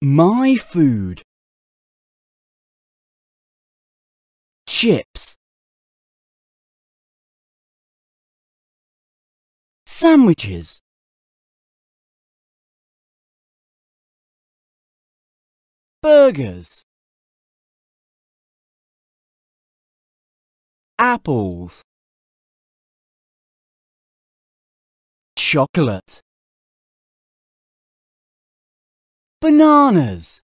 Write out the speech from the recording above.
My food. Chips. Sandwiches. Burgers. Apples. Chocolate. Bananas